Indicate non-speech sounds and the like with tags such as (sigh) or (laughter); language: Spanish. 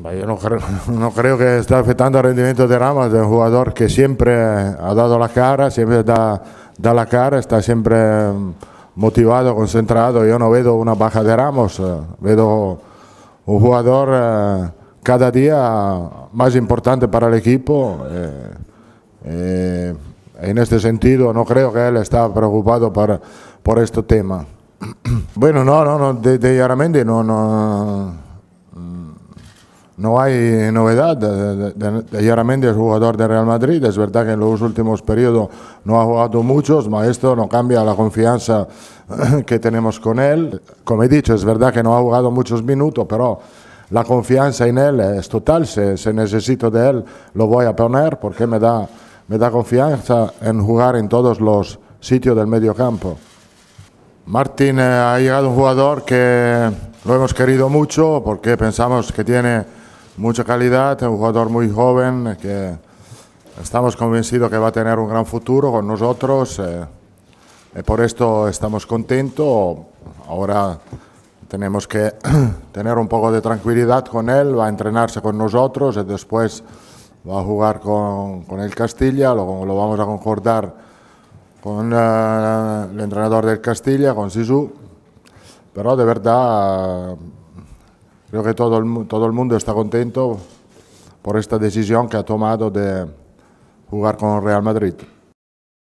Yo (laughs) no creo, que esté afectando el rendimiento de Ramos, de un jugador que siempre ha dado la cara, siempre da, la cara, está siempre mm, motivado, concentrado. Yo no veo una baja de Ramos, eh, veo un jugador eh, cada día más importante para el equipo. Eh, en este sentido, no creo que él está preocupado por, este tema. (clears throat) Bueno, no, no, no, de, de no, no no hay novedad de, de, es jugador de Real Madrid. Es verdad que en los últimos periodos no ha jugado muchos, maestro, no cambia la confianza (clears throat) que tenemos con él. Como he dicho, es verdad que no ha jugado muchos minutos, pero la confianza en él es total. Si, necesito de él, lo voy a poner porque me da, me da confianza en jugar en todos los sitios del medio campo. Martín eh, ha llegado un jugador que lo hemos querido mucho porque pensamos que tiene mucha calidad, un jugador muy joven que estamos convencidos que va a tener un gran futuro con nosotros. Eh, eh, por esto estamos contentos. Ahora tenemos que (clears throat) tener un poco de tranquilidad con él, va a entrenarse con nosotros y eh, después va a jugar con, el Castilla, lo, vamos a concordar con el entrenador del Castilla, con Sisu, pero de verdad Creo que todo el, todo el mundo está contento por esta decisión que ha tomado de jugar con Real Madrid.